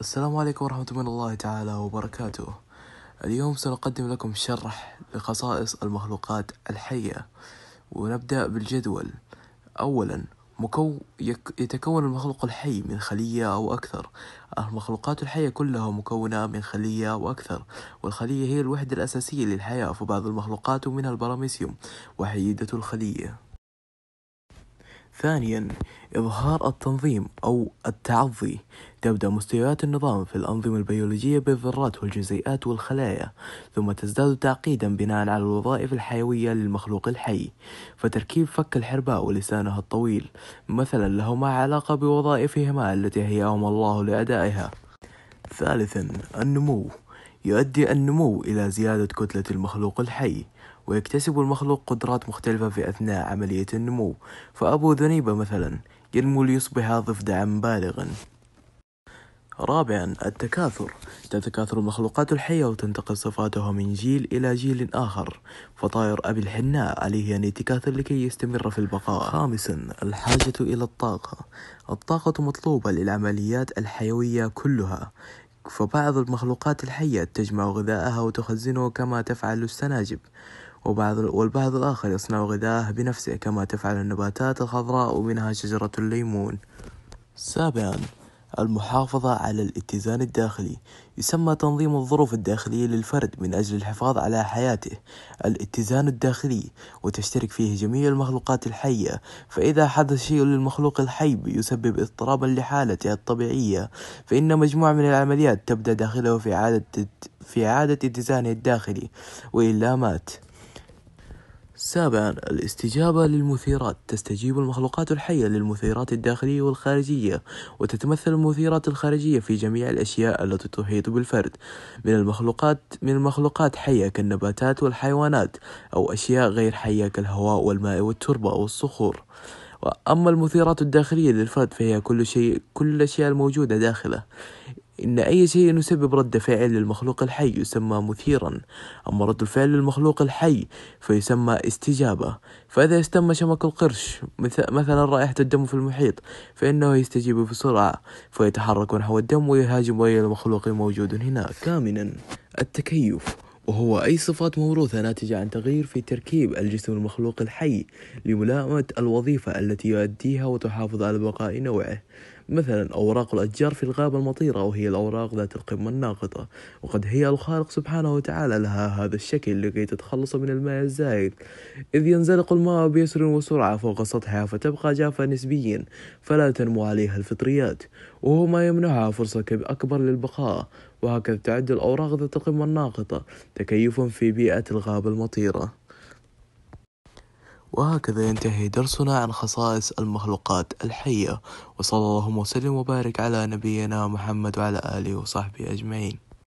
السلام عليكم ورحمة الله تعالى وبركاته اليوم سنقدم لكم شرح لخصائص المخلوقات الحية ونبدأ بالجدول أولا مكو يتكون المخلوق الحي من خلية أو أكثر المخلوقات الحية كلها مكونة من خلية أو أكثر والخلية هي الوحدة الأساسية للحياة فبعض المخلوقات منها البراميسيوم وحيدة الخلية ثانيا إظهار التنظيم أو التعظي تبدأ مستويات النظام في الأنظمة البيولوجية بالذرات والجزيئات والخلايا ثم تزداد تعقيدا بناء على الوظائف الحيوية للمخلوق الحي فتركيب فك الحرباء ولسانها الطويل مثلا لهما علاقة بوظائفهما التي هيأهما الله لأدائها ثالثا النمو يؤدي النمو إلى زيادة كتلة المخلوق الحي ويكتسب المخلوق قدرات مختلفة في أثناء عملية النمو فأبو ذنيبة مثلا ينمو ليصبح ضفدعا بالغا رابعا التكاثر تتكاثر المخلوقات الحية وتنتقل صفاتها من جيل إلى جيل آخر فطائر أبي الحناء عليه أن يتكاثر لكي يستمر في البقاء خامسا الحاجة إلى الطاقة الطاقة مطلوبة للعمليات الحيوية كلها فبعض المخلوقات الحية تجمع غذاءها وتخزنه كما تفعل السناجب وبعض والبعض الآخر يصنع غذاءه بنفسه كما تفعل النباتات الخضراء ومنها شجرة الليمون سابعا المحافظة على الاتزان الداخلي يسمى تنظيم الظروف الداخلية للفرد من أجل الحفاظ على حياته الاتزان الداخلي وتشترك فيه جميع المخلوقات الحية فإذا حدث شيء للمخلوق الحي يسبب اضطرابا لحالته الطبيعية فإن مجموعة من العمليات تبدأ داخله في عادة في عادة اتزانه الداخلي وإلا مات سابعا الاستجابة للمثيرات تستجيب المخلوقات الحية للمثيرات الداخلية والخارجية وتتمثل المثيرات الخارجية في جميع الأشياء التي تحيط بالفرد من المخلوقات من المخلوقات حية كالنباتات والحيوانات أو أشياء غير حية كالهواء والماء والتربة والصخور وأما المثيرات الداخلية للفرد فهي كل شيء كل الأشياء الموجودة داخله إن أي شيء يسبب رد فعل للمخلوق الحي يسمى مثيرا أما رد الفعل للمخلوق الحي فيسمى استجابة فإذا استم شمك القرش مثلا رائحة الدم في المحيط فإنه يستجيب بسرعة فيتحرك نحو الدم ويهاجم أي مخلوق موجود هناك ثامنا التكيف وهو أي صفات موروثة ناتجة عن تغيير في تركيب الجسم المخلوق الحي لملائمة الوظيفة التي يؤديها وتحافظ على بقاء نوعه مثلا أوراق الأشجار في الغابة المطيرة وهي الأوراق ذات القمة الناقطة وقد هي الخالق سبحانه وتعالى لها هذا الشكل لكي تتخلص من الماء الزائد إذ ينزلق الماء بيسر وسرعة فوق سطحها فتبقى جافة نسبيا فلا تنمو عليها الفطريات وهو ما يمنحها فرصة أكبر للبقاء وهكذا تعد الأوراق ذات القمة الناقطة تكيفا في بيئة الغابة المطيرة وهكذا ينتهي درسنا عن خصائص المخلوقات الحية وصلى اللهم وسلم وبارك على نبينا محمد وعلى آله وصحبه أجمعين